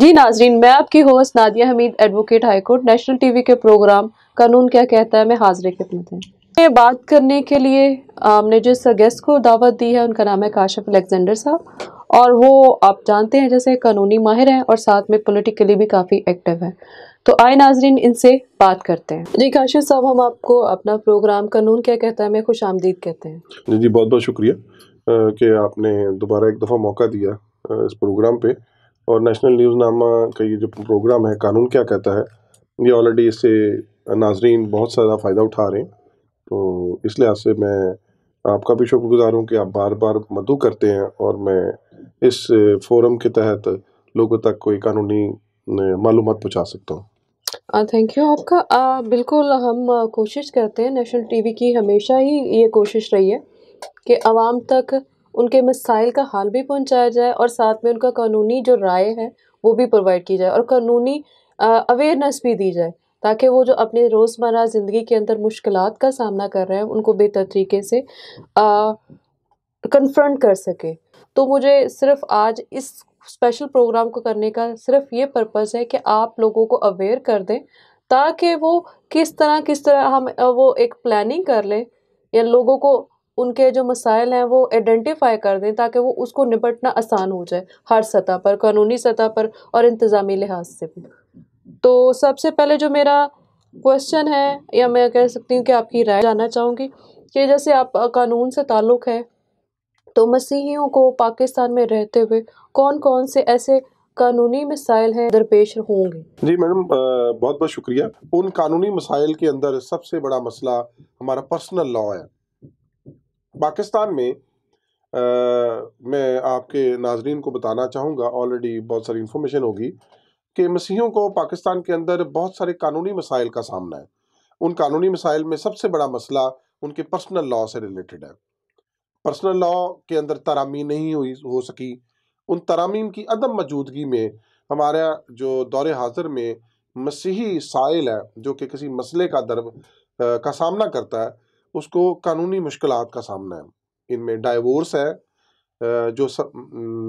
जी नाजरीन मैं आपकी host Nadia Hameed advocate high court national TV के प्रोग्राम कानून क्या कहता है मैं हाजिर खिदमत है बात करने के लिए हमने जिस गेस्ट को दावत दी है उनका नाम है काशिफ अलेक्जेंडर साहब और वो आप जानते हैं जैसे कानूनी माहिर हैं और साथ में पॉलिटिकली भी काफ़ी एक्टिव हैं तो आए नाजरीन इनसे बात करते हैं जी काशिफ साहब हम आपको अपना प्रोग्राम कानून क्या कहता है मैं खुश आमदीद कहते हैं जी जी बहुत बहुत शुक्रिया कि आपने दोबारा एक दफ़ा मौका दिया इस प्रोग्राम पर और नेशनल न्यूज़ नामा का ये जो प्रोग्राम है कानून क्या कहता है ये ऑलरेडी इससे नाजरीन बहुत सारा फ़ायदा उठा रहे हैं तो इस लिहाज से मैं आपका भी शुक्रगुजार हूँ कि आप बार बार मदु करते हैं और मैं इस फोरम के तहत लोगों तक कोई कानूनी मालूम पहुँचा सकता हूँ थैंक uh, यू आपका आ, uh, बिल्कुल हम uh, कोशिश करते हैं नेशनल टीवी की हमेशा ही ये कोशिश रही है कि आवाम तक उनके मसाइल का हाल भी पहुँचाया जाए और साथ में उनका कानूनी जो राय है वो भी प्रोवाइड की जाए और कानूनी अवेयरनेस भी दी जाए ताकि वो जो अपने रोज़मर्रा ज़िंदगी के अंदर मुश्किल का सामना कर रहे हैं उनको बेहतर तरीके से कन्फ्रंट कर सके तो मुझे सिर्फ आज इस स्पेशल प्रोग्राम को करने का सिर्फ ये पर्पज़ है कि आप लोगों को अवेयर कर दें ताकि वो किस तरह किस तरह हम वो एक प्लानिंग कर लें या लोगों को उनके जो मसाइल हैं वो आइडेंटिफाई कर दें ताकि वो उसको निपटना आसान हो जाए हर सतह पर कानूनी सतह पर और इंतज़ामी लिहाज से भी तो सबसे पहले जो मेरा क्वेश्चन है या मैं कह सकती हूँ कि आपकी राय जानना चाहूँगी कि जैसे आप कानून से ताल्लुक़ है तो मसीहियों को पाकिस्तान में रहते हुए कौन कौन से ऐसे कानूनी मिसाइल हैं दरपेश होंगे जी मैडम बहुत बहुत शुक्रिया उन कानूनी मसाइल के अंदर सबसे बड़ा मसला हमारा पर्सनल लॉ है पाकिस्तान में आ, मैं आपके नाजरीन को बताना चाहूँगा ऑलरेडी बहुत सारी इन्फॉर्मेशन होगी कि मसीहों को पाकिस्तान के अंदर बहुत सारे कानूनी मसाइल का सामना है उन कानूनी मसाइल में सबसे बड़ा मसला उनके पर्सनल लॉ से रिलेटेड है पर्सनल लॉ के अंदर तरामीम नहीं हुई हो सकी उन तरामीम की अदम मौजूदगी में हमारे जो दौर हाजिर में मसीही साइल है जो कि किसी मसले का दर का सामना करता है उसको कानूनी मुश्किल का सामना है इनमें डाइवोर्स है जो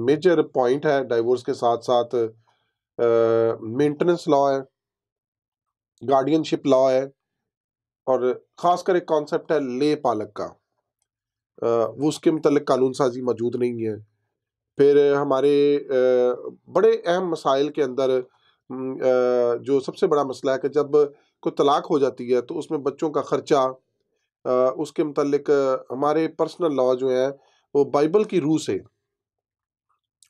मेजर पॉइंट है डाइवोर्स के साथ साथ मेंटेनेंस लॉ है गार्डियनशिप लॉ है और ख़ासकर एक कॉन्सेप्ट है ले पालक का वो उसके मतलब कानून साजी मौजूद नहीं है फिर हमारे बड़े अहम मसाइल के अंदर जो सबसे बड़ा मसला है कि जब कोई तलाक हो जाती है तो उसमें बच्चों का ख़र्चा उसके मतलब हमारे पर्सनल लॉ जो हैं वो बाइबल की रूह से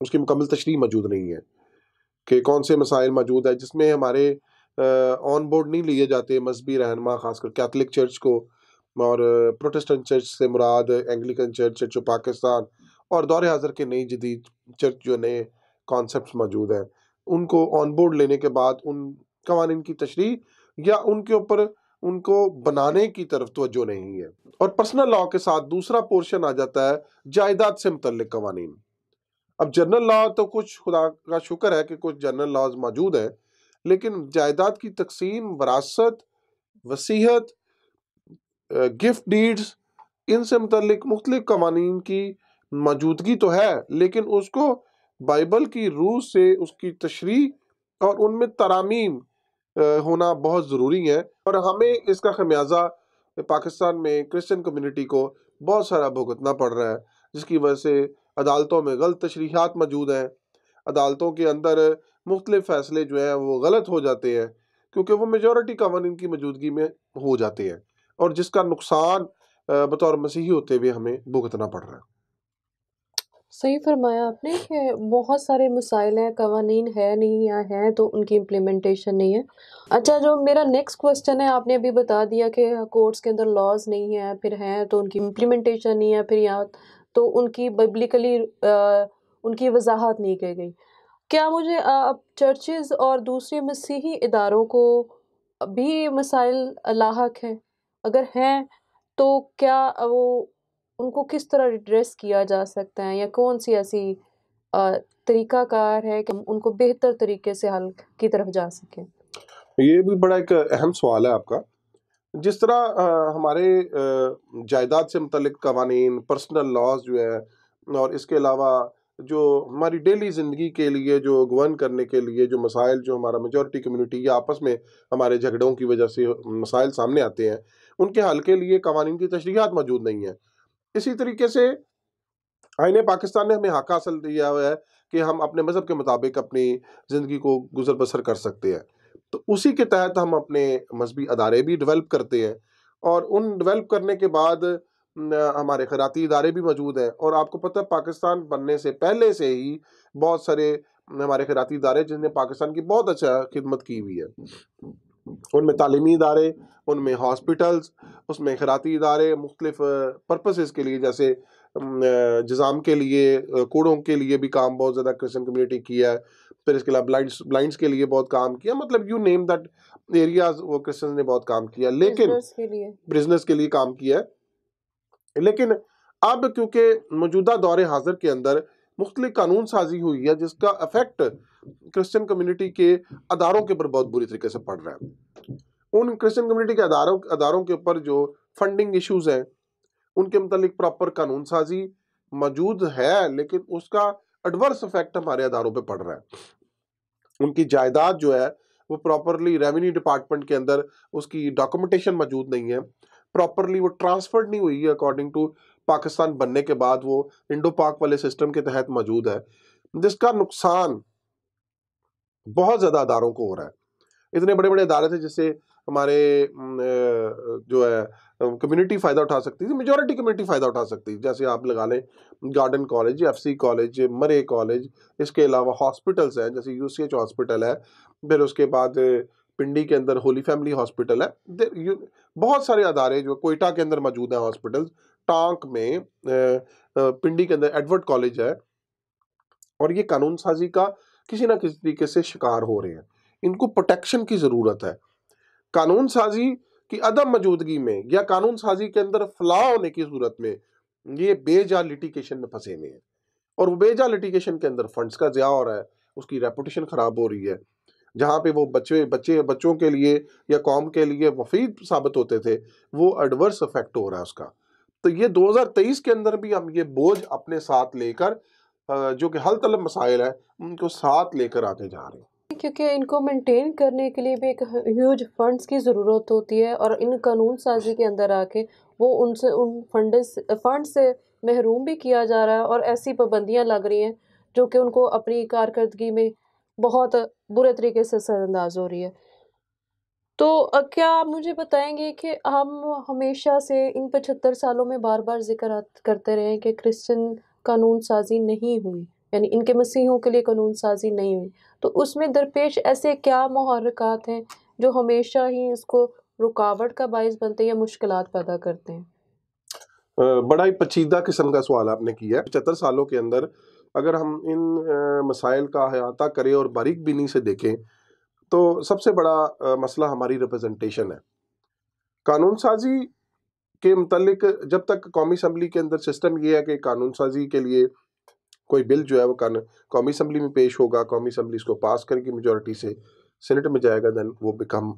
उसकी मुकम्मल तशरी मौजूद नहीं है कि कौन से मसाइल मौजूद है जिसमें हमारे ऑन बोर्ड नहीं लिए जाते मजहबी रहनमा खासकर कैथलिक चर्च को और प्रोटेस्टेंट चर्च से मुराद Anglican church Church of Pakistan और दौरे हाजिर के नई जदीद चर्च जो नए कॉन्सेप्ट मौजूद हैं उनको ऑन बोर्ड लेने के बाद उन कवानीन की तशरी या उनके ऊपर उनको बनाने की तरफ तो नहीं है और पर्सनल लॉ के साथ दूसरा पोर्शन आ जाता है जायदाद से मुतल कवानी अब जनरल लॉ तो कुछ खुदा का शुक्र है कि कुछ जनरल लॉज मौजूद हैं लेकिन जायदाद की तकसीम वरासत वसीहत गिफ्ट डीड्स इनसे मतलब मुख्तलिफ कवानी की मौजूदगी तो है लेकिन उसको बाइबल की रूह से उसकी तशरी और उनमें तरामीम होना बहुत ज़रूरी है और हमें इसका खमियाजा पाकिस्तान में क्रिश्चियन कम्युनिटी को बहुत सारा भुगतना पड़ रहा है जिसकी वजह से अदालतों में गलत तशरीहत मौजूद हैं अदालतों के अंदर मुख्तलिफ फैसले जो हैं वो गलत हो जाते हैं क्योंकि वो मेजोरिटी कवानीन की मौजूदगी में हो जाते हैं और जिसका नुकसान बतौर मसीही होते हुए हमें भुगतना पड़ रहा है सही फरमाया आपने कि बहुत सारे मसाइल हैं कवानीन है नहीं या हैं तो उनकी इम्प्लीमेंटेशन नहीं है अच्छा जो मेरा नेक्स्ट क्वेश्चन है आपने अभी बता दिया कि कोर्ट्स के अंदर लॉज नहीं है फिर हैं तो उनकी इम्प्लीमेंटेशन नहीं है फिर यहाँ तो उनकी बब्लिकली उनकी वजाहत नहीं की गई क्या मुझे अब चर्चेज़ और दूसरे मसीही इदारों को भी मसाइल लाक हैं अगर हैं तो क्या वो उनको किस तरह रिड्रेस किया जा सकता है या कौन सी ऐसी तरीकाकार है कि उनको बेहतर तरीके से हल की तरफ जा सकें ये भी बड़ा एक अहम सवाल है आपका जिस तरह आ, हमारे जायदाद से मतलब कवानी पर्सनल लॉज जो है और इसके अलावा जो हमारी डेली ज़िंदगी के लिए जो गवर्न करने के लिए जो मसाइल जो हमारा मेजोरिटी कम्युनिटी या आपस में हमारे झगड़ों की वजह से मसाइल सामने आते हैं उनके हल के लिए कवानीन की तशरीहत मौजूद नहीं है इसी तरीके से आईने पाकिस्तान ने हमें हक हासिल दिया हुआ है कि हम अपने मज़हब के मुताबिक अपनी ज़िंदगी को गुजर बसर कर सकते हैं तो उसी के तहत हम अपने मजहबी अदारे भी डेवलप करते हैं और उन डेवलप करने के बाद हमारे खराती इदारे भी मौजूद हैं और आपको पता है पाकिस्तान बनने से पहले से ही बहुत सारे हमारे खराती इदारे जिन्हें पाकिस्तान की बहुत अच्छा खिदमत की हुई है उनमें तालीमी इदारे उनमें हॉस्पिटल्स उसमें खराती इदारे मुख्तलिफ पर्पसेस के लिए जैसे जजाम के लिए कूड़ों के लिए भी काम बहुत ज़्यादा क्रिश्चन कम्युनिटी किया है फिर इसके अलावा ब्लाइंड ब्लाइंड्स के लिए बहुत काम किया मतलब यू नेम दैट एरियाज वो क्रिश्चन ने बहुत काम किया लेकिन बिजनेस के लिए काम किया है लेकिन अब क्योंकि मौजूदा दौरे हाजिर के अंदर मुख्तलि कानून साजी हुई है जिसका अफेक्ट क्रिश्चियन कम्युनिटी के अदारों के ऊपर बहुत बुरी तरीके से पड़ रहा है उन क्रिश्चियन कम्युनिटी के अदारों अदारों के ऊपर जो फंडिंग इश्यूज हैं उनके मतलब प्रॉपर कानून साजी मौजूद है लेकिन उसका एडवर्स इफेक्ट हमारे अदारों पर पड़ रहा है उनकी जायदाद जो है वो प्रॉपरली रेवेन्यू डिपार्टमेंट के अंदर उसकी डॉक्यूमेंटेशन मौजूद नहीं है प्रॉपरली वो ट्रांसफर्ड नहीं हुई है अकॉर्डिंग टू पाकिस्तान बनने के बाद वो इंडो पाक वाले सिस्टम के तहत मौजूद है जिसका नुकसान बहुत ज़्यादा अदारों को हो रहा है इतने बड़े बड़े अदारे थे जिससे हमारे जो है कम्युनिटी फ़ायदा उठा सकती थी मेजोरिटी कम्युनिटी फ़ायदा उठा सकती थी जैसे आप लगा लें Gordon college F C college Murray college इसके अलावा हॉस्पिटल्स हैं जैसे यू सी एच हॉस्पिटल है फिर उसके बाद पिंडी के अंदर होली फैमिली हॉस्पिटल है बहुत सारे अदारे जो कोयटा के अंदर मौजूद हैं हॉस्पिटल टांक में पिंडी के अंदर एडवर्ड कॉलेज है और ये कानून साजी का किसी ना किसी तरीके से शिकार हो रहे हैं इनको प्रोटेक्शन की ज़रूरत है कानून साजी की अदम मौजूदगी में या कानून साजी के अंदर फला होने की सूरत में ये बेजा लिटिकेशन में फंसे हुए हैं और वो बेजा लिटिकेशन के अंदर फंड्स का ज़्या हो रहा है उसकी रेपुटेशन ख़राब हो रही है जहाँ पे वो बच्चे बच्चे बच्चों के लिए या कौम के लिए मफीद साबित होते थे वो एडवर्स इफेक्ट हो रहा है उसका तो ये 2023 के अंदर भी हम ये बोझ अपने साथ लेकर जो कि हल तलब मसाइल है उनको साथ लेकर आते जा रहे हैं क्योंकि इनको मेंटेन करने के लिए भी एक ह्यूज फंड्स की ज़रूरत होती है और इन कानून साजी के अंदर आके वो उनसे उन फंड फंड से महरूम भी किया जा रहा है और ऐसी पाबंदियाँ लग रही हैं जो कि उनको अपनी कारकर्दगी में बहुत बुरे तरीके से असरअंदाज हो रही है तो क्या आप मुझे बताएंगे कि हम हमेशा से इन पचहत्तर सालों में बार बार जिक्र करते रहे हैं कि क्रिश्चन कानून साजी नहीं हुई यानी इनके मसीहों के लिए कानून साजी नहीं हुई तो उसमें दरपेश ऐसे क्या महरक़ात हैं जो हमेशा ही इसको रुकावट का बायस बनते हैं या मुश्किल पैदा करते हैं बड़ा ही पचीदा किस्म का सवाल आपने किया है पचहत्तर सालों के अंदर अगर हम इन मसाइल का अहाता करें और बारीक बीनी से देखें तो सबसे बड़ा मसला हमारी रिप्रेजेंटेशन है कानून साजी के मतलब जब तक कौमी असम्बली के अंदर सिस्टम ये है कि कानून साजी के लिए कोई बिल जो है वो कानून कौमी असम्बली में पेश होगा कौमी असम्बली इसको पास करेगी मेजोरिटी से सेनेट में जाएगा दैन वो बिकम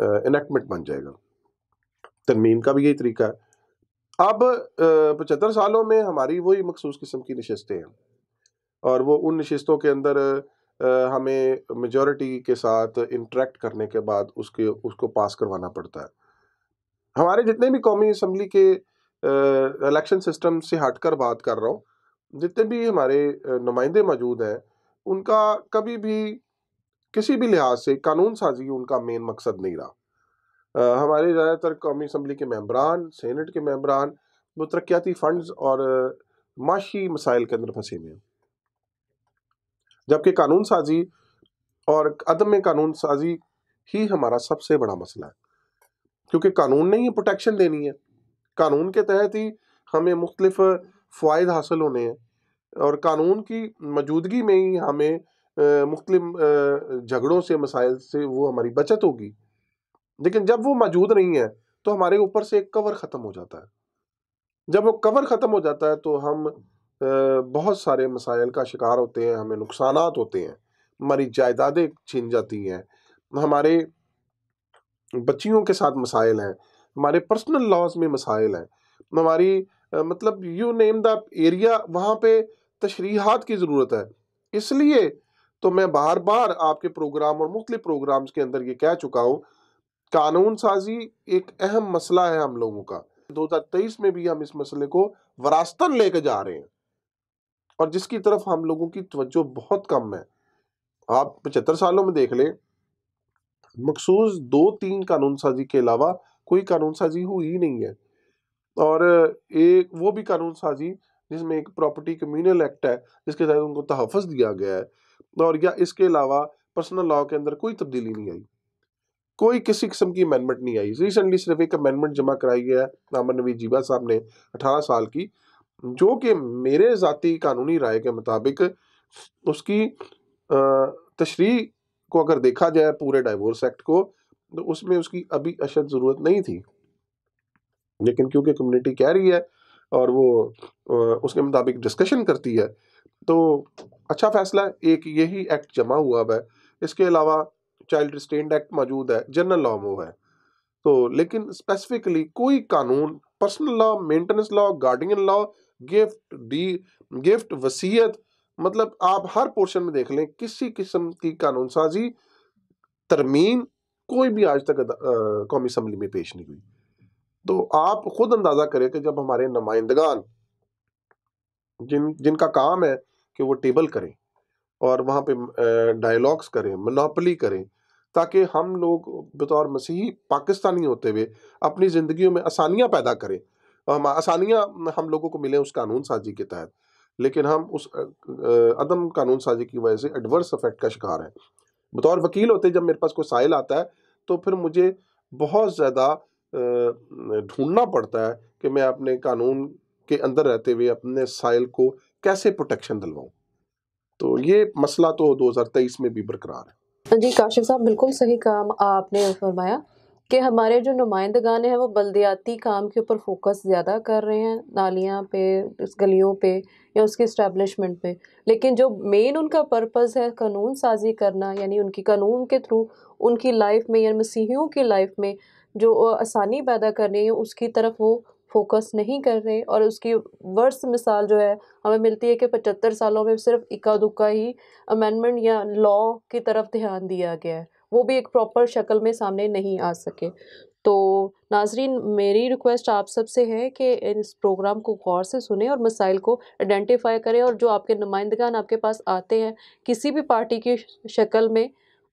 इनेक्टमेंट बन जाएगा तरमीम का भी यही तरीका है अब पचहत्तर सालों में हमारी वही मखसूस किस्म की नशस्तें हैं और वो उन नशस्तों के अंदर हमें मेजॉरिटी के साथ इंट्रैक्ट करने के बाद उसके उसको पास करवाना पड़ता है हमारे जितने भी कौमी असम्बली के इलेक्शन सिस्टम से हटकर बात कर रहा हूँ जितने भी हमारे नुमाइंदे मौजूद हैं उनका कभी भी किसी भी लिहाज से कानून साजी उनका मेन मकसद नहीं रहा आ, हमारे ज़्यादातर कौमी असम्बली के मम्बरान सेनेट के मम्बरान वो तरक्याती फंड और माशी मसाइल के अंदर फंसे हुए हैं जबकि कानून साजी और अदम कानून साजी ही हमारा सबसे बड़ा मसला है क्योंकि कानून ने ही प्रोटेक्शन देनी है कानून के तहत ही हमें मुख्तलिफ फ़वाद हासिल होने हैं और कानून की मौजूदगी में ही हमें मुख्तलिफ झगड़ों से मसाइल से वो हमारी बचत होगी लेकिन जब वो मौजूद नहीं है तो हमारे ऊपर से एक कवर ख़त्म हो जाता है जब वो कवर ख़त्म हो जाता है तो हम बहुत सारे मसाइल का शिकार होते हैं हमें नुकसान होते हैं हमारी जायदादें छिन जाती हैं हमारे बच्चियों के साथ मसाइल हैं हमारे पर्सनल लॉज में मसाइल हैं हमारी मतलब यू नेम द एरिया वहाँ पे तशरीहत की ज़रूरत है इसलिए तो मैं बार बार आपके प्रोग्राम और मुख्तलि प्रोग्राम्स के अंदर ये कह चुका हूँ कानून साजी एक अहम मसला है हम लोगों का 2023 में भी हम इस मसले को वरासतन लेकर जा रहे हैं और जिसकी तरफ हम लोगों की तवज्जो बहुत कम है आप पचहत्तर सालों में देख लें मखसूस दो तीन कानून साजी के अलावा कोई कानून साजी हुई ही नहीं है और एक वो भी कानून साजी जिसमें एक प्रॉपर्टी कम्यूनल एक्ट है जिसके तहत उनको तहफ़ दिया गया है और या इसके अलावा पर्सनल लॉ के अंदर कोई तब्दीली नहीं आई कोई किसी किस्म की अमेंडमेंट नहीं आई रिसेंटली सिर्फ एक अमेंडमेंट जमा कराई गया है नामन नवी जीवा साहब ने अठारह साल की जो कि मेरे ज़ाती कानूनी राय के मुताबिक उसकी तशरी को अगर देखा जाए पूरे डाइवोर्स एक्ट को तो उसमें उसकी अभी अशद ज़रूरत नहीं थी लेकिन क्योंकि कम्युनिटी कह रही है और वो उसके मुताबिक डिस्कशन करती है तो अच्छा फैसला एक यही एक्ट जमा हुआ है इसके अलावा चाइल्ड रिस्टेंड एक्ट मौजूद है जनरल लॉ में है तो लेकिन स्पेसिफिकली कोई कानून personal law maintenance law guardian law gift D gift वसीयत मतलब आप हर पोर्शन में देख लें किसी किस्म की कानून साजी तरमीम कोई भी आज तक कौमी असम्बली में पेश नहीं हुई तो आप खुद अंदाज़ा करें कि जब हमारे नुमाइंदगान जिन जिनका काम है कि वो टेबल करें और वहाँ पे डायलॉग्स करें मनोपली करें ताकि हम लोग बतौर मसीही पाकिस्तानी होते हुए अपनी ज़िंदगियों में आसानियाँ पैदा करें हम आसानियाँ हम लोगों को मिले उस कानून साजी के तहत लेकिन हम उस अदम कानून साजी की वजह से एडवर्स इफेक्ट का शिकार हैं बतौर वकील होते जब मेरे पास कोई साइल आता है तो फिर मुझे बहुत ज़्यादा ढूंढना पड़ता है कि मैं अपने कानून के अंदर रहते हुए अपने साइल को कैसे प्रोटेक्शन दिलवाऊँ तो ये मसला तो दो में भी बरकरार है जी काशिफ साहब बिल्कुल सही काम आपने फरमाया कि हमारे जो नुमाइंदगान हैं वो बलदियाती काम के ऊपर फोकस ज़्यादा कर रहे हैं नालियाँ पे उस गलियों पे या उसके इस्टेबलिशमेंट पे लेकिन जो मेन उनका पर्पज़ है कानून साजी करना यानी उनकी कानून के थ्रू उनकी लाइफ में या मसीहियों की लाइफ में जो आसानी पैदा करनी है उसकी तरफ वो फोकस नहीं कर रहे और उसकी वर्ष मिसाल जो है हमें मिलती है कि पचहत्तर सालों में सिर्फ इक्का दुक्का ही अमेंडमेंट या लॉ की तरफ ध्यान दिया गया है वो भी एक प्रॉपर शक्ल में सामने नहीं आ सके तो नाजरीन मेरी रिक्वेस्ट आप सब से है कि इस प्रोग्राम को गौर से सुने और मसाइल को आइडेंटिफाई करें और जो आपके नुमाइंदगान आपके पास आते हैं किसी भी पार्टी की शक्ल में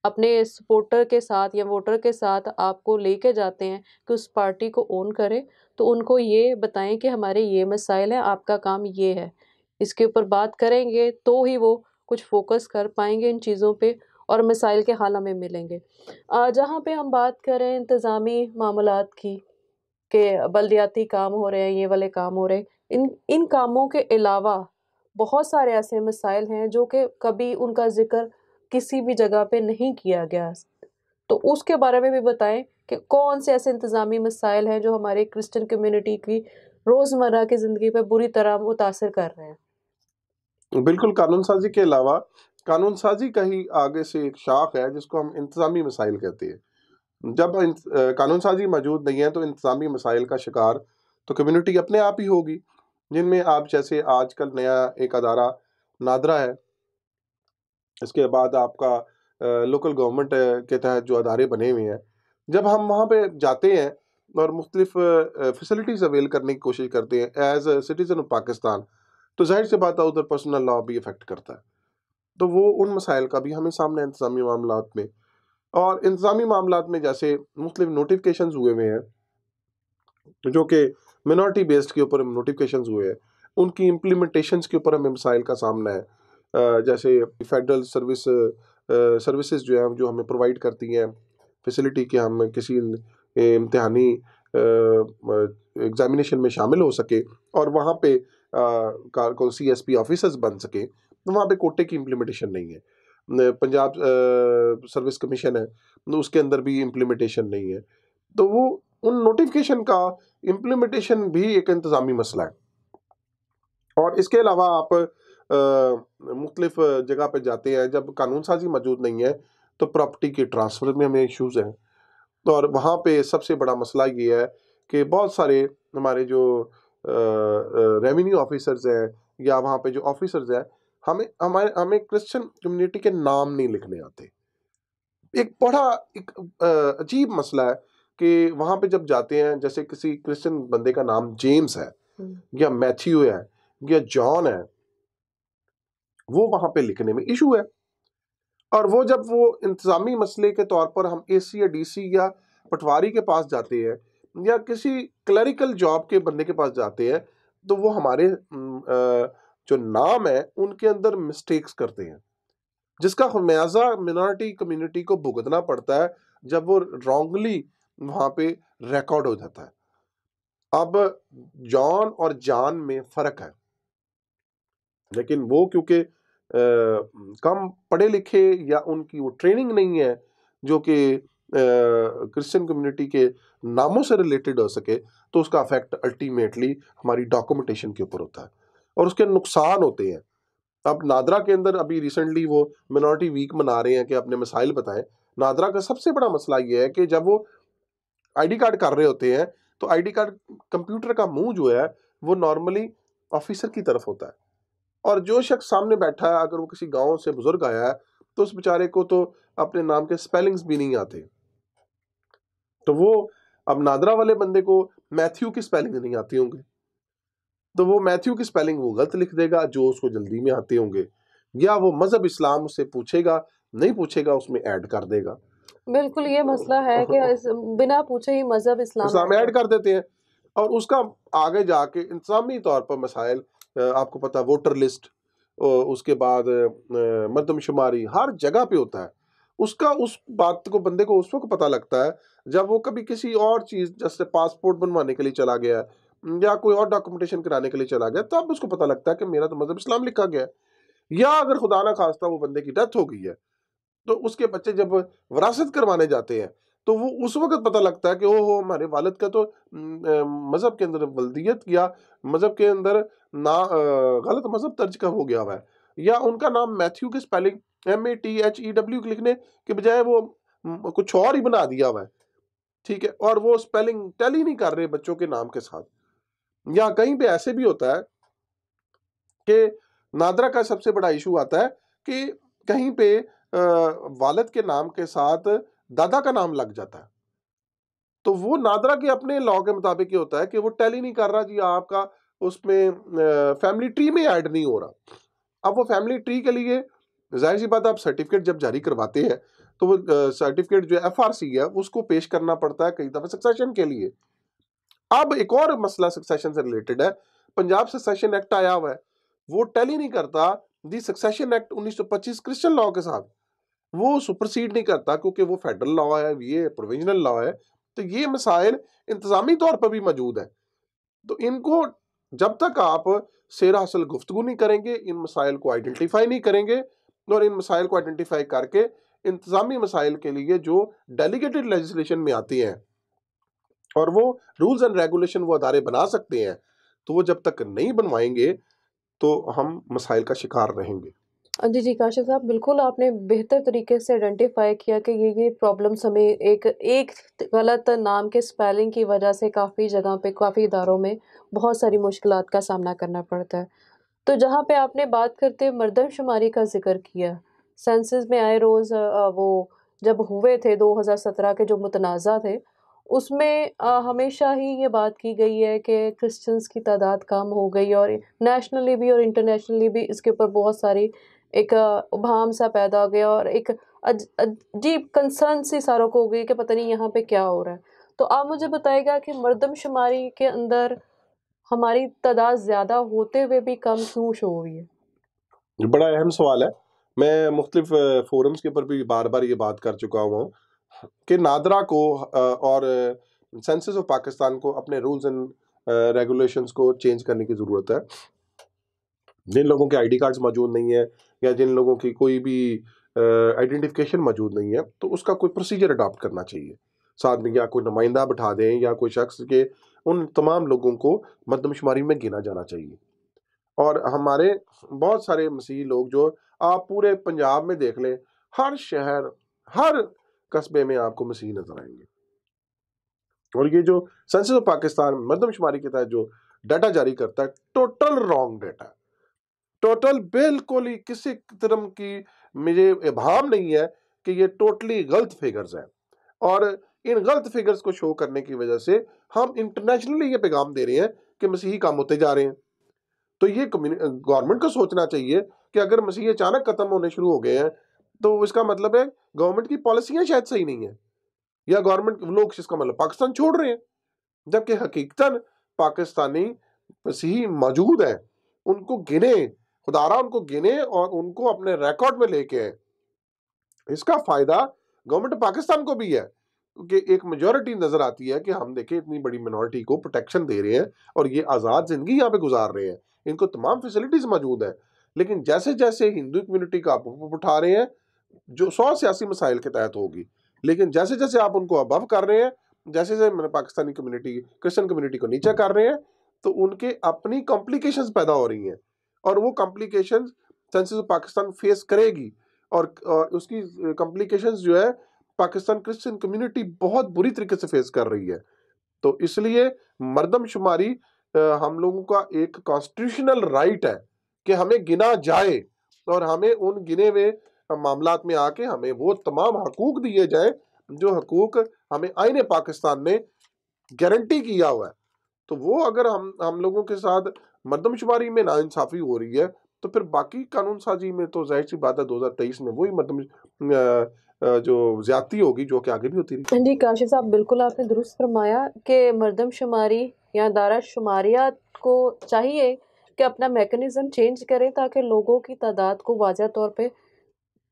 अपने सपोर्टर के साथ या वोटर के साथ आपको लेके जाते हैं कि उस पार्टी को ओन करें तो उनको ये बताएं कि हमारे ये मसाइल हैं आपका काम ये है इसके ऊपर बात करेंगे तो ही वो कुछ फोकस कर पाएंगे इन चीज़ों पर और मिसाइल के हाल हमें मिलेंगे जहाँ पे हम बात करें इंतज़ामी मामला की के बल्दियाती काम हो रहे हैं ये वाले काम हो रहे हैं इन इन कामों के अलावा बहुत सारे ऐसे मिसाइल हैं जो कि कभी उनका ज़िक्र किसी भी जगह पे नहीं किया गया तो उसके बारे में भी बताएं कि कौन से ऐसे इंतज़ामी मिसाइल हैं जो हमारे क्रिश्चियन कम्युनिटी की रोज़मर्रा की ज़िंदगी पे बुरी तरह मुतासर कर रहे हैं बिल्कुल कानून साजी के अलावा कानून साजी का ही आगे से एक शाख है जिसको हम इंतज़ामी मसाइल कहते हैं जब कानून साजी मौजूद नहीं है तो इंतज़ामी मसाइल का शिकार तो कम्युनिटी अपने आप ही होगी जिनमें आप जैसे आजकल नया एक अदारा नादरा है इसके बाद आपका लोकल गवर्नमेंट के तहत जो अदारे बने हुए हैं जब हम वहाँ पे जाते हैं और मुख्तलिफ फैसिलिटीज़ अवेल करने की कोशिश करते हैं एज सिटीज़न ऑफ पाकिस्तान तो जाहिर सी बात है उधर पर्सनल लॉ भी इफ़ेक्ट करता है तो वो उन मसाइल का भी हमें सामना इंतज़ामी मामला में और इंतज़ामी मामला में जैसे मुख्तलिफ नोटिफिकेशन हुए हुए हैं जो कि मिनोरिटी बेस्ड के ऊपर नोटिफिकेशन हुए हैं उनकी इम्प्लीमेंटेशन के ऊपर हमें मसाइल का सामना है जैसे फेडरल सर्विस सर्विस जो है जो हमें प्रोवाइड करती हैं फैसिलिटी के हम किसी इम्तहानी एग्ज़ामिनेशन में शामिल हो सके और वहाँ पे सी एस पी ऑफिसर्स बन सके तो वहाँ पे कोटे की इम्प्लीमेंटेशन नहीं है पंजाब सर्विस कमीशन है उसके अंदर भी इम्प्लीमेंटेशन नहीं है तो वो उन नोटिफिकेशन का इम्प्लीमेंटेशन भी एक इंतज़ामी मसला है और इसके अलावा आप मुख्तलिफ जगह पर जाते हैं जब कानून साजी मौजूद नहीं है तो प्रॉपर्टी के ट्रांसफ़र में हमें इशूज़ हैं तो और वहाँ पर सबसे बड़ा मसला ये है कि बहुत सारे हमारे जो रेवेन्यू ऑफिसर्स हैं या वहाँ पे जो ऑफिसर्स हैं हमें हमारे हमें क्रिश्चियन कम्युनिटी के नाम नहीं लिखने आते एक बड़ा एक अजीब मसला है कि वहां पे जब जाते हैं जैसे किसी क्रिश्चियन बंदे का नाम जेम्स है या मैथ्यू है या जॉन है वो वहां पे लिखने में इशू है और वो जब वो इंतज़ामी मसले के तौर पर हम एसी या डीसी या पटवारी के पास जाते हैं या किसी क्लरिकल जॉब के बंदे के पास जाते हैं तो वो हमारे आ, जो नाम है उनके अंदर मिस्टेक्स करते हैं जिसका खमियाजा मिनोरिटी कम्युनिटी को भुगतना पड़ता है जब वो रॉन्गली वहाँ पे रिकॉर्ड हो जाता है अब जॉन और जान में फ़र्क है लेकिन वो क्योंकि कम पढ़े लिखे या उनकी वो ट्रेनिंग नहीं है जो कि क्रिश्चियन कम्युनिटी के नामों से रिलेटेड हो सके तो उसका अफेक्ट अल्टीमेटली हमारी डॉक्यूमेंटेशन के ऊपर होता है और उसके नुकसान होते हैं अब नादरा के अंदर अभी रिसेंटली वो मिनोरिटी वीक मना रहे हैं कि अपने मिसाइल बताएं नादरा का सबसे बड़ा मसला ये है कि जब वो आईडी कार्ड कर रहे होते हैं तो आईडी कार्ड कंप्यूटर का मुंह जो है वो नॉर्मली ऑफिसर की तरफ होता है और जो शख्स सामने बैठा है अगर वो किसी गांव से बुजुर्ग आया है तो उस बेचारे को तो अपने नाम के स्पेलिंग्स भी नहीं आते तो वो अब नादरा वाले बंदे को मैथ्यू की स्पेलिंग नहीं आती होंगी तो वो मैथ्यू की स्पेलिंग वो गलत लिख देगा जो उसको जल्दी में आते होंगे या वो मज़हब इस्लाम उससे पूछेगा नहीं पूछेगा उसमें ऐड कर देगा बिल्कुल ये मसला है कि बिना पूछे ही मज़हब इस्लाम इस्लाम ऐड कर देते हैं और उसका आगे जाके इंतजामी तौर पर मसाइल आपको पता वोटर लिस्ट उसके बाद मरदमशुमारी हर जगह पे होता है उसका उस बात को बंदे को उस वक्त पता लगता है जब वो कभी किसी और चीज़ जैसे पासपोर्ट बनवाने के लिए चला गया है या कोई और डॉक्यूमेंटेशन कराने के लिए चला गया तब तो उसको पता लगता है कि मेरा तो मजहब मतलब इस्लाम लिखा गया है या अगर खुदा ना खास्ता वो बंदे की डेथ हो गई है तो उसके बच्चे जब वरासत करवाने जाते हैं तो वो उस वक्त पता लगता है कि ओहो हमारे वालद का तो मज़हब के अंदर वल्दियत या मज़हब के अंदर ना गलत मज़हब तर्ज का हो गया हुआ है या उनका नाम मैथ्यू की spelling M A T H E W लिखने के बजाय वो कुछ और ही बना दिया हुआ है ठीक है और वो स्पेलिंग टैली नहीं कर रहे बच्चों के नाम के साथ या कहीं पे ऐसे भी होता है कि नादरा का सबसे बड़ा इशू आता है कि कहीं पे वालद के नाम के साथ दादा का नाम लग जाता है तो वो नादरा के अपने लॉ के मुताबिक ये होता है कि वो टैली नहीं कर रहा जी आपका उसमें फैमिली ट्री में ऐड नहीं हो रहा अब वो फैमिली ट्री के लिए जाहिर सी बात आप सर्टिफिकेट जब जारी करवाते हैं तो वो सर्टिफिकेट जो एफ है उसको पेश करना पड़ता है कई दफ़ा सक्सेशन के लिए अब एक और मसला सक्सेशन से रिलेटेड है पंजाब सक्सेशन एक्ट आया हुआ है वो टैली नहीं करता the succession act 1925 Christian law के साथ वो सुपरसीड नहीं करता क्योंकि वो फेडरल लॉ है ये प्रोविजनल लॉ है तो ये मसाइल इंतजामी तौर पर भी मौजूद है तो इनको जब तक आप सैर हासिल गुफ्तु नहीं करेंगे इन मसाइल को आइडेंटिफाई नहीं करेंगे और इन मसाइल को आइडेंटिफाई करके इंतजामी मसाइल के लिए जो डेलीगेटेड लेजिस्लेशन में आती हैं और वो रूल्स एंड रेगुलेशन वो अदारे बना सकते हैं तो वो जब तक नहीं बनवाएंगे तो हम मसाइल का शिकार रहेंगे जी जी काशिफ साहब बिल्कुल आपने बेहतर तरीके से आइडेंटिफाई किया कि ये ये प्रॉब्लम्स हमें एक एक गलत नाम के स्पेलिंग की वजह से काफ़ी जगह पे काफ़ी इदारों में बहुत सारी मुश्किल का सामना करना पड़ता है तो जहाँ पे आपने बात करते हुए मरदमशुमारी का जिक्र किया सेंसस में आए रोज़ वो जब हुए थे 2017 के जो मुतनाज़ा थे उसमें हमेशा ही ये बात की गई है कि क्रिश्चियंस की तादाद कम हो गई और नेशनली भी और इंटरनेशनली भी इसके ऊपर बहुत सारी एक उभाम सा पैदा हो गया और एक अजीब कंसर्न सी सारों को हो गई कि पता नहीं यहाँ पे क्या हो रहा है तो आप मुझे बताएगा कि मरदमशुमारी के अंदर हमारी तादाद ज़्यादा होते हुए भी कम क्यों शो हुई है बड़ा अहम सवाल है मैं मुख्तलिफ फोरम्स के ऊपर भी बार बार ये बात कर चुका हुआ हूँ कि नादरा को और सेंसस ऑफ पाकिस्तान को अपने रूल्स एंड रेगुलेशंस को चेंज करने की ज़रूरत है जिन लोगों के आईडी कार्ड्स मौजूद नहीं है या जिन लोगों की कोई भी आइडेंटिफिकेशन मौजूद नहीं है तो उसका कोई प्रोसीजर अडॉप्ट करना चाहिए साथ में या कोई नुमाइंदा बैठा दें या कोई शख्स के उन तमाम लोगों को मरदमशुमारी में गिना जाना चाहिए और हमारे बहुत सारे मसीह लोग जो आप पूरे पंजाब में देख लें हर शहर हर कस्बे में आपको मसीह नजर आएंगे और ये जो सेंसस ऑफ पाकिस्तान मरदमशुमारी के तहत जो डाटा जारी करता है टोटल रॉन्ग डाटा टोटल बिल्कुल ही किसी तरह की मुझे अभाव नहीं है कि ये टोटली गलत फिगर्स हैं और इन गलत फिगर्स को शो करने की वजह से हम इंटरनेशनली ये पैगाम दे रहे हैं कि मसीही काम होते जा रहे हैं तो ये गवर्नमेंट को सोचना चाहिए कि अगर मसीह अचानक ख़त्म होने शुरू हो गए हैं तो इसका मतलब है गवर्नमेंट की पॉलिसियां शायद सही नहीं है या गवर्नमेंट लोग इसका मतलब पाकिस्तान छोड़ रहे हैं जबकि हकीकतन पाकिस्तानी मसीही मौजूद है उनको गिने खुदारा उनको गिने और उनको अपने रिकॉर्ड में लेके आए इसका फायदा गवर्नमेंट पाकिस्तान को भी है क्योंकि एक मेजोरिटी नजर आती है कि हम देखें इतनी बड़ी मिनोरिटी को प्रोटेक्शन दे रहे हैं और ये आज़ाद जिंदगी यहाँ पे गुजार रहे हैं इनको तमाम फैसिलिटीज मौजूद हैं लेकिन जैसे जैसे हिंदू कम्युनिटी का आप उठा रहे हैं जो सौ सियासी मसाइल के तहत होगी लेकिन जैसे जैसे आप उनको अबव कर रहे हैं जैसे जैसे मैंने पाकिस्तानी कम्युनिटी क्रिश्चियन कम्युनिटी को नीचे कर रहे हैं तो उनके अपनी कॉम्प्लिकेशन पैदा हो रही हैं और वो complication census of Pakistan face करेगी और, और उसकी कॉम्प्लिकेशन जो है पाकिस्तान क्रिश्चियन कम्युनिटी बहुत बुरी तरीके से फेस कर रही है तो इसलिए मरदमशुमारी हम लोगों का एक कॉन्स्टिट्यूशनल राइट है कि हमें गिना जाए और हमें उन गिने हुए मामला में आके हमें वो तमाम हकूक दिए जाए जो हकूक हमें आईने पाकिस्तान ने गारंटी किया हुआ है तो वो अगर हम हम लोगों के साथ मरदमशुमारी में नाइंसाफ़ी हो रही है तो फिर बाकी कानून साजी में तो जाहिर सी बात है दो हज़ार तेईस में वही मरदम जो ज्यादा होगी जो कि आगे भी होती रही हाँ जी काशिफ साहब बिल्कुल आपने दुरुस्त फरमाया कि मरदमशुमारी या दारा शुमारियात को चाहिए कि अपना मेकनिज़म चेंज करें ताकि लोगों की तादाद को वाजह तौर पर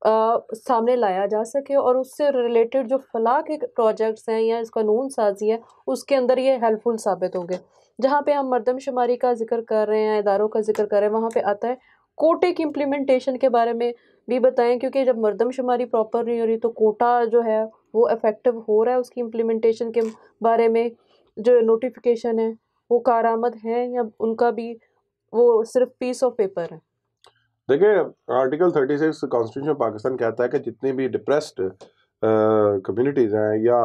आ, सामने लाया जा सके और उससे रिलेटेड जो फलाह के प्रोजेक्ट्स हैं या इस कानून साजी है उसके अंदर ये हेल्पफुल साबित होंगे जहाँ पे हम मरदमशुमारी का जिक्र कर रहे हैं इदारों का जिक्र कर रहे हैं वहाँ पे आता है कोटे की इम्प्लीमेंटेशन के बारे में भी बताएं क्योंकि जब मरदमशुमारी प्रॉपर नहीं हो रही तो कोटा जो है वो इफ़ेक्टिव हो रहा है उसकी इम्प्लीमेंटेशन के बारे में जो नोटिफिकेशन है वो कारआमद है या उनका भी वो सिर्फ पीस ऑफ पेपर है देखिए आर्टिकल 36 कॉन्स्टिट्यूशन ऑफ पाकिस्तान कहता है कि जितनी भी डिप्रेस्ड कम्युनिटीज़ हैं या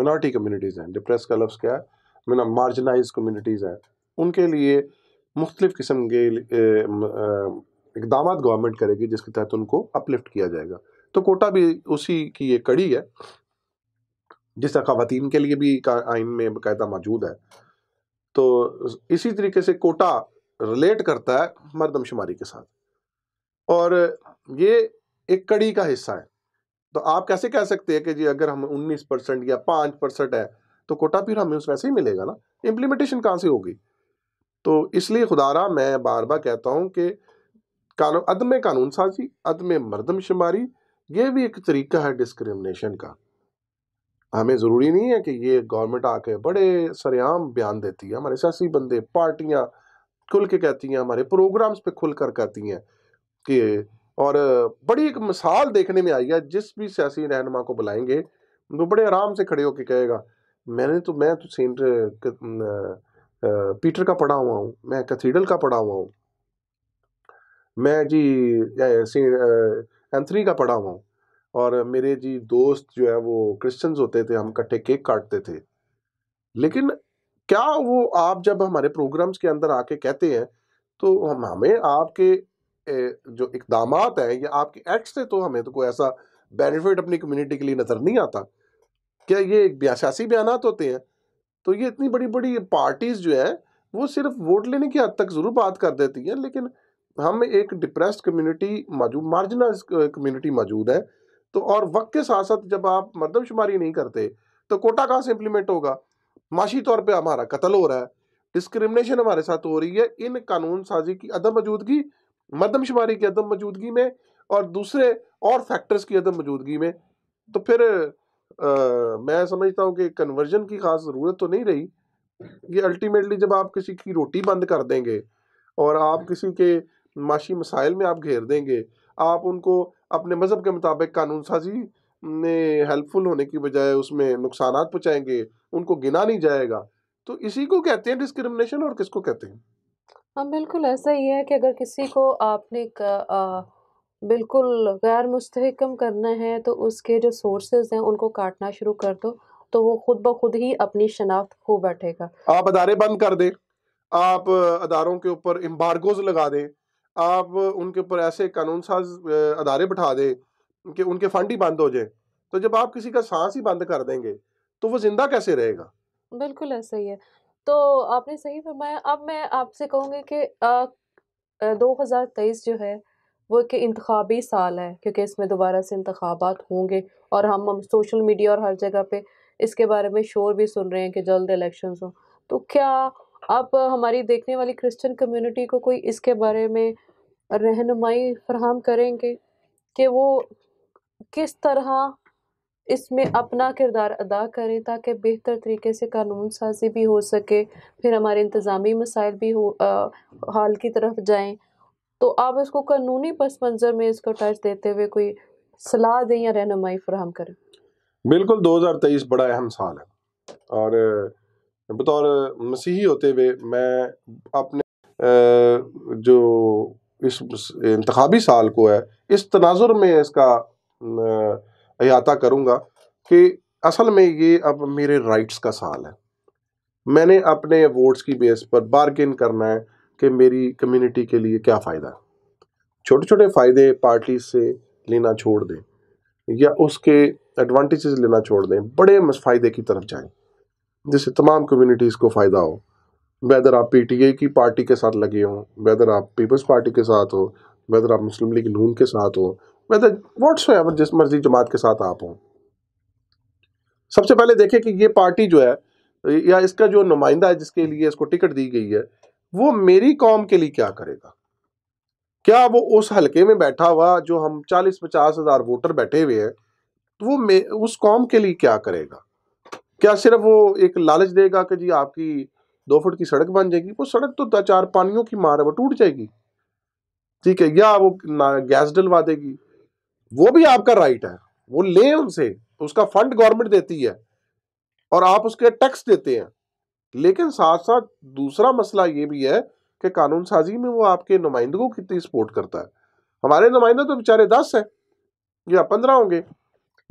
मिनॉरिटी कम्युनिटीज़ हैं डिप्रेस का लफ्ज़ क्या है मार्जिनाइज कम्युनिटीज़ हैं उनके लिए मुख्तलिफ़ किस्म के इकदाम गवर्नमेंट करेगी जिसके तहत उनको अपलिफ्ट किया जाएगा तो कोटा भी उसी की ये कड़ी है जिस तरह खातन के लिए भी आइन में बायदा मौजूद है तो इसी तरीके से कोटा रिलेट करता है मरदमशुमारी के साथ और ये एक कड़ी का हिस्सा है तो आप कैसे कह सकते हैं कि जी अगर हम 19 परसेंट या 5 परसेंट है तो कोटा फिर हमें उस वैसे ही मिलेगा ना इम्प्लीमेंटेशन कहाँ से होगी तो इसलिए खुदारा मैं बार बार कहता हूँ कि कानून अदम कानून साजी अदम मरदमशुमारी ये भी एक तरीका है डिस्क्रिमिनेशन का हमें ज़रूरी नहीं है कि ये गवर्नमेंट आके बड़े सरेआम बयान देती है हमारे सियासी बंदे पार्टियाँ खुल के कहती हैं हमारे प्रोग्राम्स पे खुल कर कहती हैं कि और बड़ी एक मिसाल देखने में आई है जिस भी सियासी रहनमा को बुलाएंगे वो बड़े आराम से खड़े होकर कहेगा मैंने तो मैं तो सेंट पीटर का पढ़ा हुआ हूँ मैं कैथीडल का पढ़ा हुआ हूँ मैं जी एंथनी का पढ़ा हुआ हूँ और मेरे जी दोस्त जो है वो क्रिश्चियंस होते थे हम इकट्ठे केक काटते थे लेकिन क्या वो आप जब हमारे प्रोग्राम्स के अंदर आके कहते हैं तो हम हमें आपके जो इकदाम हैं या आपके एक्ट से तो हमें तो कोई ऐसा बेनिफिट अपनी कम्युनिटी के लिए नज़र नहीं आता क्या ये सियासी बयान होते हैं तो ये इतनी बड़ी बड़ी पार्टीज़ जो है वो सिर्फ वोट लेने की हद तक ज़रूर बात कर देती हैं लेकिन हम एक डिप्रेस कम्युनिटी मौजूद मार्जिनल कम्युनिटी मौजूद है तो और वक्त के साथ साथ जब आप मरदमशुमारी नहीं करते तो कोटा कहाँ से इम्प्लीमेंट होगा माशी तौर पर हमारा कत्ल हो रहा है डिस्क्रिमिनेशन हमारे साथ हो रही है इन कानून साजी की अदम मौजूदगी मरदमशुमारी की अदम मौजूदगी में और दूसरे और फैक्टर्स की अदम मौजूदगी में तो फिर आ, मैं समझता हूँ कि कन्वर्जन की खास ज़रूरत तो नहीं रही ये अल्टीमेटली जब आप किसी की रोटी बंद कर देंगे और आप किसी के माशी मसाइल में आप घेर देंगे आप उनको अपने मज़हब के मुताबिक कानून साजी में हेल्पफुल होने की बजाय उसमें नुकसान पहुँचाएंगे उनको गिना नहीं जाएगा तो इसी को कहते हैं डिस्क्रिमिनेशन और किसको कहते हैं हाँ बिल्कुल ऐसा ही है कि अगर किसी को आपने क बिल्कुल गैर मुस्तकम करना है तो उसके जो सोर्सेज़ हैं उनको काटना शुरू कर दो, तो वो खुद ब खुद ही अपनी शनाख्त खो बैठेगा। आप अदारे बंद कर दें, आप अदारों के ऊपर एम्बार्गोज़ लगा दें, आप उनके ऊपर ऐसे कानून साज़ अदारे बैठा दें कि उनके फंड ही बंद हो जाए तो जब आप किसी का सांस ही बंद कर देंगे, तो वो ज़िंदा कैसे रहेगा? बिल्कुल ऐसा ही है। तो आपने सही फरमाया अब मैं आपसे कहूँगी कि दो हज़ार तेईस जो है वो एक इंतबी साल है क्योंकि इसमें दोबारा से इंतबात होंगे और हम हम सोशल मीडिया और हर जगह पे इसके बारे में शोर भी सुन रहे हैं कि जल्द इलेक्शन हों तो क्या आप हमारी देखने वाली क्रिश्चियन कम्युनिटी को कोई इसके बारे में रहनुमाई फ्राहम करेंगे कि वो किस तरह इसमें अपना किरदार अदा करें ताकि बेहतर तरीके से कानून साजी भी हो सके फिर हमारे इंतज़ामी मसाइल भी हो हाल की तरफ जाएं तो आप इसको कानूनी पस मंज़र में इसको टच देते हुए कोई सलाह दें या रहनुमाई फ्राहम करें बिल्कुल 2023 बड़ा अहम साल है और बतौर मसीही होते हुए मैं अपने जो इस इंतबी साल को है इस तनाजुर में इसका अहाता करूँगा कि असल में ये अब मेरे राइट्स का साल है मैंने अपने वोट्स की बेस पर बारगेन करना है कि मेरी कम्युनिटी के लिए क्या फ़ायदा है छोटे छोटे फ़ायदे पार्टी से लेना छोड़ दें या उसके एडवांटेजेस लेना छोड़ दें बड़े फ़ायदे की तरफ जाएं जिससे तमाम कम्युनिटीज़ को फ़ायदा हो वेदर आप पीटीए की पार्टी के साथ लगे हों वैदर आप पीपल्स पार्टी के साथ हो वेदर आप मुस्लिम लीग नून के साथ हो वेदर तो व्हाट्स जिस मर्जी जमात के साथ आप हों सबसे पहले देखें कि ये पार्टी जो है या इसका जो नुमाइंदा है जिसके लिए इसको टिकट दी गई है वो मेरी कौम के लिए क्या करेगा क्या वो उस हलके में बैठा हुआ जो हम चालीस पचास हज़ार वोटर बैठे हुए हैं तो वो मे उस कौम के लिए क्या करेगा क्या सिर्फ वो एक लालच देगा कि जी आपकी दो फुट की सड़क बन जाएगी वो सड़क तो चार पानियों की मार है वो टूट जाएगी ठीक है या वो गैस डलवा देगी वो भी आपका राइट है वो ले उनसे तो उसका फंड गवर्नमेंट देती है और आप उसके टैक्स देते हैं लेकिन साथ साथ दूसरा मसला ये भी है कि कानून साजी में वो आपके नुमाइंदों को कितनी सपोर्ट करता है हमारे नुमाइंदे तो बेचारे दस है या पंद्रह होंगे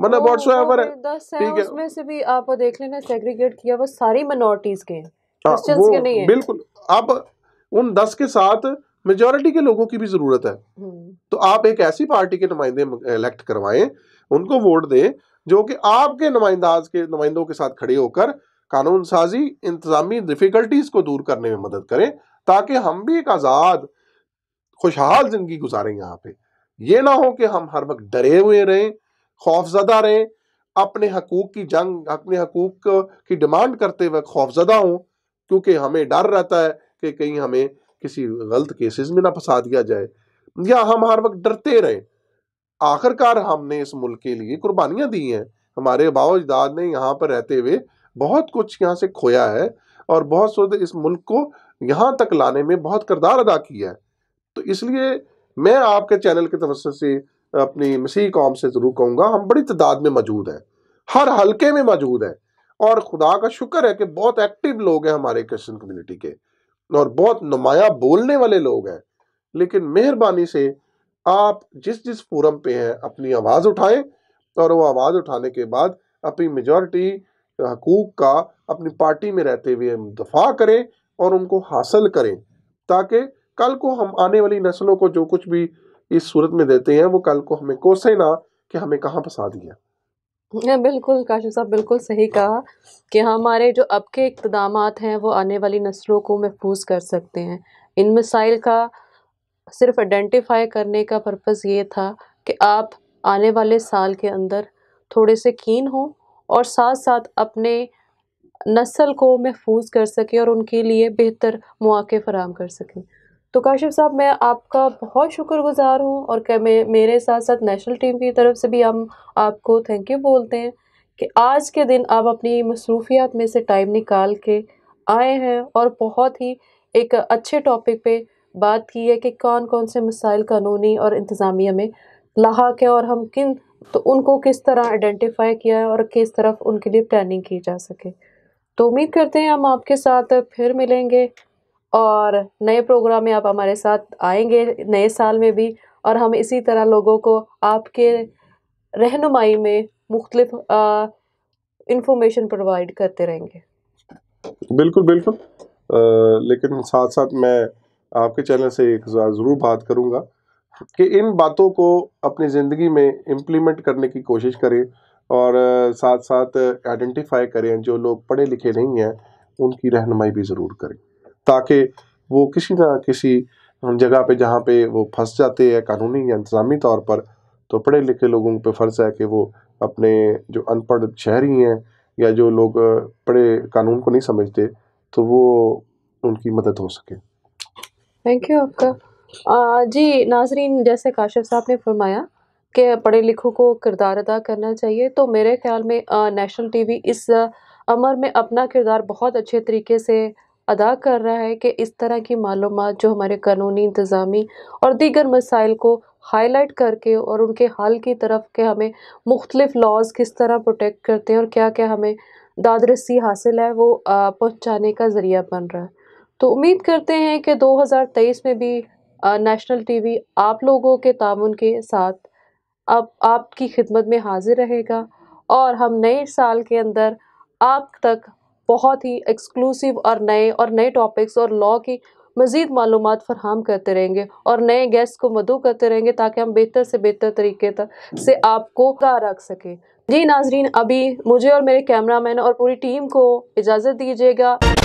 मन अबाउट सो एवर उसमें से भी आप देख लेना सेग्रीगेट किया वो सारी मिनॉरिटीज के क्रिश्चियंस हाँ, के नहीं है बिल्कुल अब उन दस के साथ मेजोरिटी के लोगों की भी जरूरत है हम्म। तो आप एक ऐसी पार्टी के नुमाइंदे इलेक्ट करवाएं उनको वोट दें जो कि आपके नुमाइंदाज के नुमाइंदों के साथ खड़े होकर कानून साजी इंतजामी डिफिकल्टीज को दूर करने में मदद करें ताकि हम भी एक आज़ाद खुशहाल जिंदगी गुजारें यहाँ पे ये ना हो कि हम हर वक्त डरे हुए रहें खौफजदा रहें अपने हकूक की जंग अपने हकूक की डिमांड करते वक्त खौफजदा हों क्योंकि हमें डर रहता है कि कहीं हमें किसी गलत केसेस में ना फंसा दिया जाए या हम हर वक्त डरते रहे आखिरकार हमने इस मुल्क के लिए कुर्बानियां दी हैं हमारे बाबा अजदाद ने यहाँ पर रहते हुए बहुत कुछ यहाँ से खोया है और बहुत सोच इस मुल्क को यहाँ तक लाने में बहुत किरदार अदा किया है तो इसलिए मैं आपके चैनल के तरफ से अपनी मसीह कौम से ज़रूर कहूँगा हम बड़ी तादाद में मौजूद हैं हर हल्के में मौजूद हैं और खुदा का शुक्र है कि बहुत एक्टिव लोग हैं हमारे क्रिश्चन कम्युनिटी के और बहुत नुमाया बोलने वाले लोग हैं लेकिन मेहरबानी से आप जिस जिस फोरम पे हैं अपनी आवाज़ उठाएं और वो आवाज़ उठाने के बाद अपनी मेजॉरिटी हकूक का अपनी पार्टी में रहते हुए दफा करें और उनको हासिल करें ताकि कल को हम आने वाली नस्लों को जो कुछ भी इस सूरत में देते हैं वो कल को हमें कोसे ना कि हमें कहाँ फंसा दिया बिल्कुल काशिफ साहब बिल्कुल सही कहा कि हमारे जो अब के इकदाम हैं वो आने वाली नस्लों को महफूज कर सकते हैं इन मिसाइल का सिर्फ आइडेंटिफाई करने का पर्पज़ ये था कि आप आने वाले साल के अंदर थोड़े से कीन हों और साथ साथ अपने नस्ल को महफूज कर सकें और उनके लिए बेहतर मौक़े फ़राम कर सकें तो काशिफ साहब मैं आपका बहुत शुक्रगुजार हूँ और मैं मेरे साथ साथ नेशनल टीम की तरफ से भी हम आपको थैंक यू बोलते हैं कि आज के दिन आप अपनी मसरूफियात में से टाइम निकाल के आए हैं और बहुत ही एक अच्छे टॉपिक पे बात की है कि कौन कौन से मसाइल कानूनी और इंतज़ामिया में लाक है और हम किन तो उनको किस तरह आइडेंटिफाई किया है और किस तरफ उनके लिए प्लानिंग की जा सके तो उम्मीद करते हैं हम आपके साथ फिर मिलेंगे और नए प्रोग्राम में आप हमारे साथ आएंगे नए साल में भी और हम इसी तरह लोगों को आपके रहनुमाई में मुख्तलिफ इंफॉर्मेशन प्रोवाइड करते रहेंगे बिल्कुल बिल्कुल आ, लेकिन साथ साथ मैं आपके चैनल से एक ज़रूर बात करूंगा कि इन बातों को अपनी ज़िंदगी में इम्प्लीमेंट करने की कोशिश करें और साथ साथ आइडेंटिफाई करें जो लोग पढ़े लिखे नहीं हैं उनकी रहनुमाई भी ज़रूर करें ताकि वो किसी ना किसी जगह पे जहाँ पे वो फंस जाते हैं कानूनी या इंतज़ामी तौर पर तो पढ़े लिखे लोगों पे फ़र्ज़ है कि वो अपने जो अनपढ़ शहरी हैं या जो लोग पढ़े कानून को नहीं समझते तो वो उनकी मदद हो सके थैंक यू आपका आ, जी नाजरीन जैसे काशिफ साहब ने फरमाया कि पढ़े लिखों को किरदार अदा करना चाहिए तो मेरे ख्याल में नेशनल टीवी इस अमर में अपना किरदार बहुत अच्छे तरीके से अदा कर रहा है कि इस तरह की मालूम जो हमारे कानूनी इंतज़ामी और दीगर मसाइल को हाईलाइट करके और उनके हल की तरफ के हमें मुख्तलिफ़ लॉज किस तरह प्रोटेक्ट करते हैं और क्या क्या हमें दादरसी हासिल है वो पहुँचाने का ज़रिया बन रहा है तो उम्मीद करते हैं कि 2023 में भी नेशनल टीवी आप लोगों के तान के साथ अब आपकी खिदमत में हाजिर रहेगा और हम नए साल के अंदर आप तक बहुत ही एक्सक्लूसिव और नए और नए टॉपिक्स और लॉ की मज़ीद मालूम फरहम करते रहेंगे और नए गेस्ट को मदू करते रहेंगे ताकि हम बेहतर से बेहतर तरीके तक से आपको रख सकें जी नाजरीन अभी मुझे और मेरे कैमरामैन और पूरी टीम को इजाज़त दीजिएगा